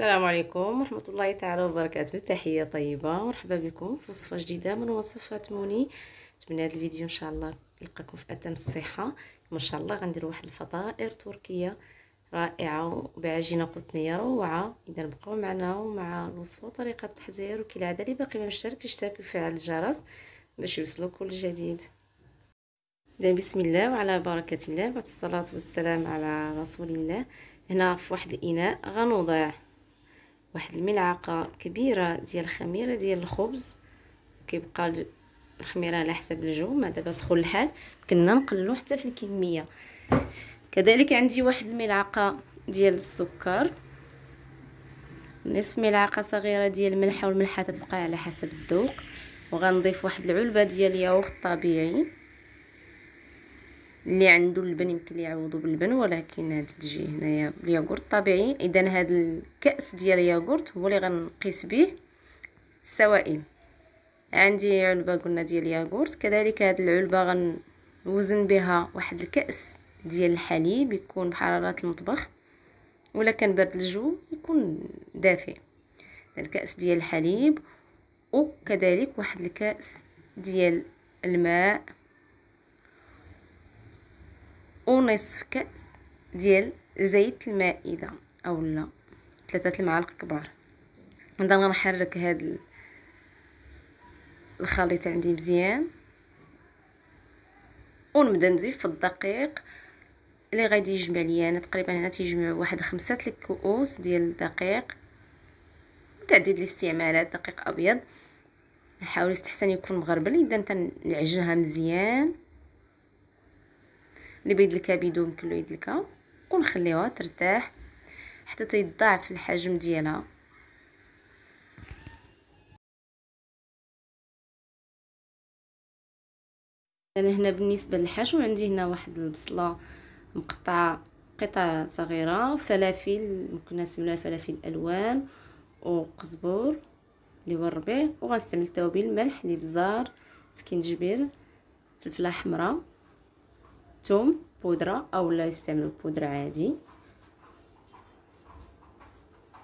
السلام عليكم ورحمة الله تعالى وبركاته تحية طيبة مرحبا بكم في وصفة جديدة من وصفات موني نتمنى هذا الفيديو ان شاء الله يلقاكم في اتم الصحة وان شاء الله غندير واحد الفطائر تركية رائعة بعجينة قطنية روعة اذا بقاو معنا ومع الوصفة وطريقة التحضير وكالعادة اللي باقي ما مشترك يشترك ويفعل الجرس باش يوصلو كل جديد إذا بسم الله وعلى بركة الله بعد الصلاة والسلام على رسول الله هنا في واحد الإناء غنوضع واحد الملعقه كبيره ديال الخميره ديال الخبز كيبقى الخميره على حسب الجو ما دابا سخون الحال كنا نقلو حتى في الكميه كذلك عندي واحد الملعقه ديال السكر نصف ملعقه صغيره ديال الملحه والملحه تتبقى على حسب الذوق وغنضيف واحد العلبه ديال ياغورت طبيعي اللي عنده اللبن يمكن يعوضو باللبن ولكن هاد تجي هنايا الياغورت طبيعي اذا هاد الكاس ديال الياغورت هو اللي غنقيس به السوائل عندي علبه قلنا ديال الياغورت كذلك هاد العلبه غنوزن بها واحد الكاس ديال الحليب يكون بحراره المطبخ ولا كان برد الجو يكون دافئ الكاس ديال الحليب وكذلك واحد الكاس ديال الماء ونصف كأس ديال زيت المائدة اولا ثلاثة المعالق كبار نبدا غنحرك هاد الخليط عندي مزيان ونبدا نضيف في الدقيق اللي غادي يجمع لي انا تقريبا هنا تيجمع واحد خمسة الكؤوس ديال الدقيق تعديد الاستعمالات دقيق ابيض نحاول استحسن يكون مغربل اذا تنعجنها مزيان اللي بيدلكها بيدو يمكن يدلكها ونخليوها ترتاح حتى تيضاعف الحجم ديالها انا هنا بالنسبه للحشو عندي هنا واحد البصله مقطعه قطع صغيره فلافل ممكن نسميها فلافل الوان وقزبور اللي هو الربيع وغنستعمل التوابل الملح الابزار سكنجبير فلفله حمراء ثوم بودرة أو لا يستعملوا بودرة عادي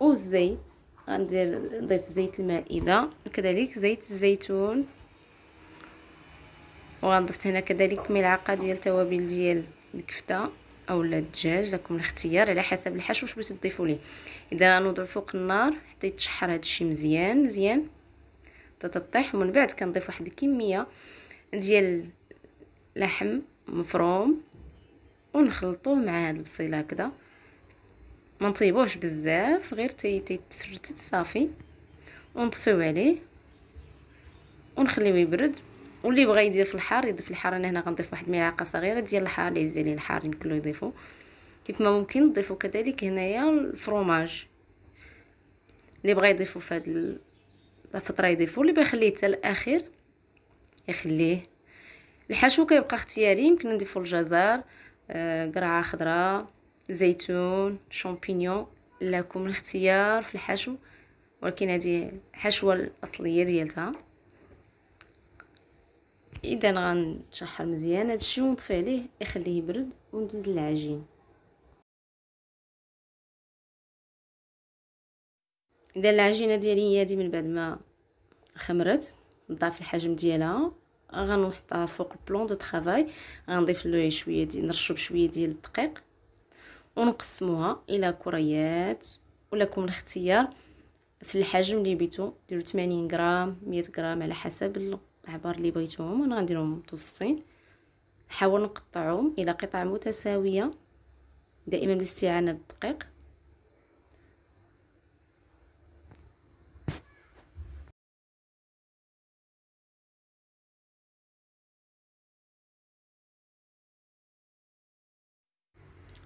والزيت غندير نضيف زيت المائدة وكذلك زيت الزيتون وغنضفت هنا كذلك ملعقة ديال توابل ديال الكفتة اولا الدجاج لكم الاختيار على حسب الحشو واش تضيفوا ليه اذا غنوضعو فوق النار حتى يتشحر الشيء مزيان مزيان تتطيح ومن بعد كنضيف واحد الكميه ديال اللحم مفروم ونخلطوه مع هاد البصيله هكذا ما نطيبوش بزاف غير تي تيتفرتت صافي ونطفيو عليه ونخليوه يبرد واللي بغى يدير في الحار يضيف الحار انا هنا غنضيف واحد الملعقه صغيره ديال الحار اللي يزيد الحار يمكن يضيفو كيف ما ممكن نضيفو كذلك هنايا الفروماج اللي بغى يضيفو في هاد الفطره يضيفو اللي بغى يخليه حتى الاخير يخليه الحشو كيبقى اختياري يمكن نضيفو الجزر آه، قرعه خضراء زيتون شامبينيون لكم الاختيار في الحشو ولكن هذه الحشوه الاصليه ديالتها اذا غنشحر مزيان هادشي ونطفي عليه يخليه يبرد وندوز للعجين اذا العجينه ديالي هي هادي من بعد ما خمرت نضاف الحجم ديالها غنحطها فوق البلون دو طرافاي غنضيف له شويه ديال نرشب شويه ديال الدقيق ونقسموها الى كريات ولكم الاختيار في الحجم اللي بيتو ديروا 80 غرام 100 غرام على حسب العبار اللي بغيتوهم انا غنديرهم متوسطين نحاول نقطعهم الى قطع متساويه دائما بالاستعانه بالدقيق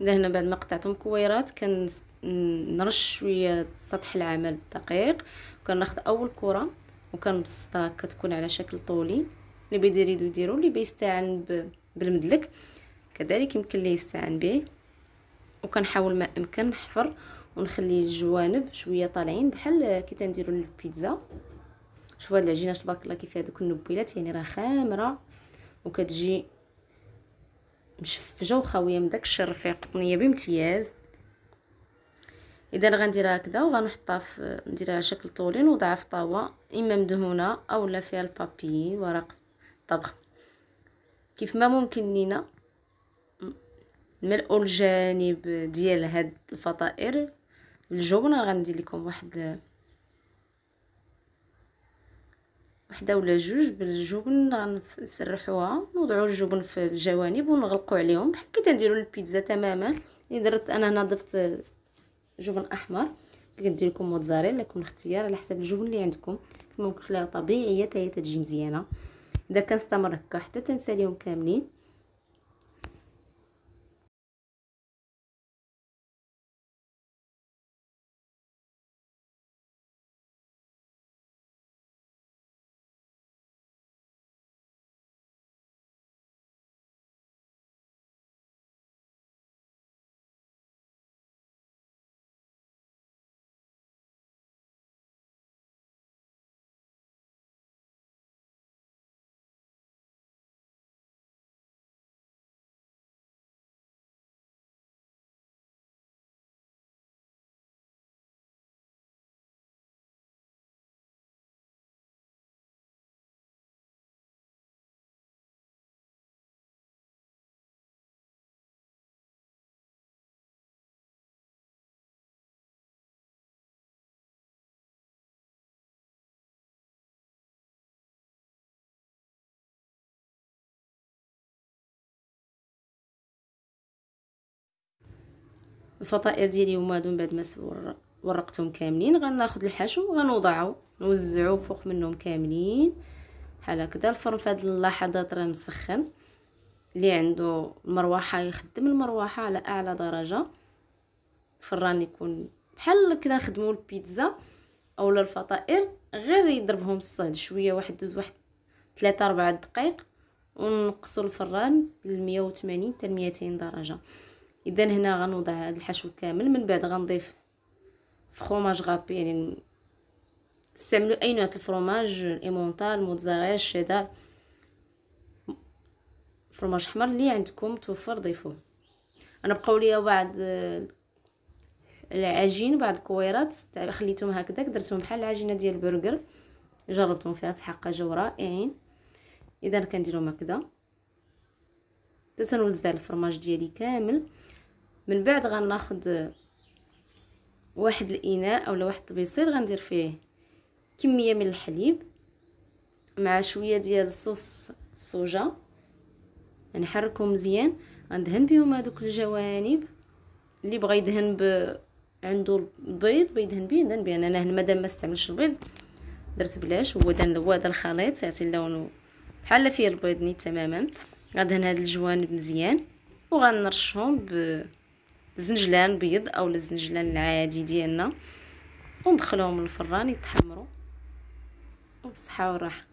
لهنا بعد ما قطعتهم كويرات كنرش شويه سطح العمل بالدقيق وكناخذ اول كره وكنبسطها كتكون على شكل طولي اللي بيدير يدو يديرو اللي بيستعان بالمدلك كذلك يمكن ليه يستعان به وكنحاول ما امكن نحفر ونخلي الجوانب شويه طالعين بحال كي تنديروا البيتزا شوفوا هاد العجينه تبارك الله كيف هادوك النبيلات يعني راه خامره وكتجي مشفجه وخاويه من داك الشرفيق قطنيه بامتياز اذا غنديرها هكذا وغنحطها في نديرها شكل طولين وضعها في طاوه اما مدهونه اولا فيها البابي ورق طبخ كيف ما ممكن لينا نملؤوا الجانب ديال هاد الفطائر الجبنه غندير لكم واحد وحده ولا جوج بالجبن غنسرحوها نوضعوا الجبن في الجوانب ونغلقوا عليهم بحال كي تنديروا البيتزا تماما اللي درت انا هنا ضفت جبن احمر كدير لكم موتزاريلا لكم اختيار على حسب الجبن اللي عندكم ممكن طبيعيه حتى تجي مزيانه اذا كنستمر هكا حتى تنساليهم كاملين الفطائر ديالي هما هادو من بعد ما ورقتهم كاملين غناخذ الحشو وغنوضعو نوزعو فوق منهم كاملين بحال هكذا الفرن في هاد اللحظات راه مسخن اللي عنده مروحه يخدم المروحه على اعلى درجه الفران يكون بحال كنا نخدمو البيتزا اولا الفطائر غير يضربهم الصهد شويه واحد دوز واحد 3 4 دقائق ونقصوا الفران ل 180 حتى 200 درجه اذا هنا غنوضع هذا الحشو كامل من بعد غنضيف فخوماج غابي يعني تستعملوا اي نوع الفرماج الايمونتال موتزاريلا الشيدر فرماج حمر اللي عندكم توفر ضيفوه انا بقاو ليا بعض العجين بعض الكويرات خليتهم هكذا درتهم بحال العجينه ديال البرجر جربتهم فيها في الحقيقه جاو رائعين اذا كنديرهم هكذا حتى تنوزع الفرماج ديالي كامل من بعد غناخد واحد الاناء اولا واحد الطبيصير غندير فيه كميه من الحليب مع شويه ديال صوص الصوجا نحركهم مزيان غندهن بهم هذوك الجوانب اللي بغى يدهن ب عنده البيض بيدهن به دهن به انا هنا مادام ما استعملش البيض درت بلاش هو دهن هو هذا الخليط يعطي اللون بحال فيه البيض ني تماما غادهن هاد الجوانب مزيان وغنرشهم بزنجلان بيض او الزنجلان العادي ديالنا وندخلهم الفران يتحمروا ونصحاو الراحه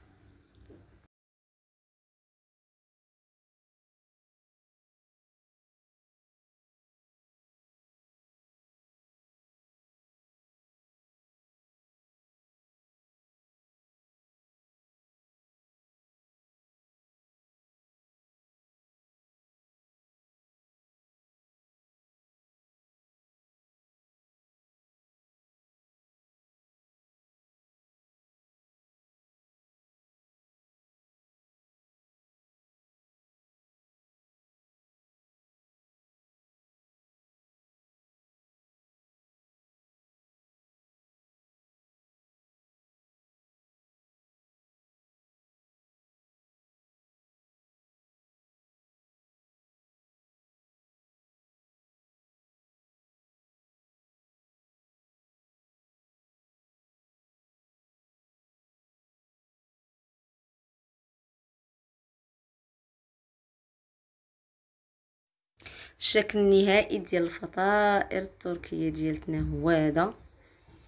الشكل النهائي ديال الفطائر التركيه ديالتنا هو هذا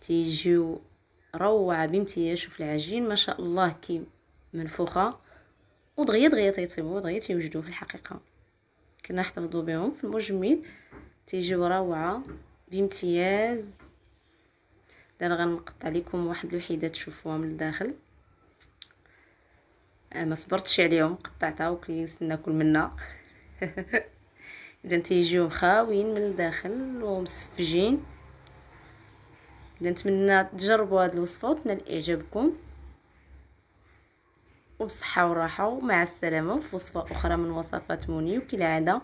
تيجيو روعه بامتياز شوف العجين ما شاء الله كي منفوخه ودغيا دغيا تيطيبو دغيا تيوجدو في الحقيقه كنا نحتفظوا بهم في المجمل تيجيو روعه بامتياز دابا غنقطع لكم واحد الوحيده تشوفوها من الداخل آه، ما صبرتش عليهم قطعتها وكنسنى كل منها اذا تيجيو مخاوين من الداخل ومسفجين اذا نتمنى تجربوا هذه الوصفه وتنال اعجابكم وبصحه وراحه ومع السلامه في وصفه اخرى من وصفات موني وكالعاده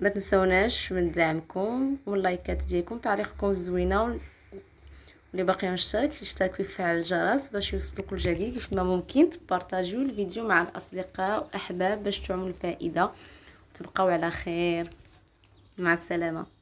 ما تنسوناش من دعمكم واللايكات ديالكم تعليقكم الزوينه واللي باقي مشترك يشترك ويفعل الجرس باش يوصلك الجديد كيف ما ممكن تبارطاجيو الفيديو مع الاصدقاء والاحباب باش تعمل الفائده تبقاو على خير مع السلامه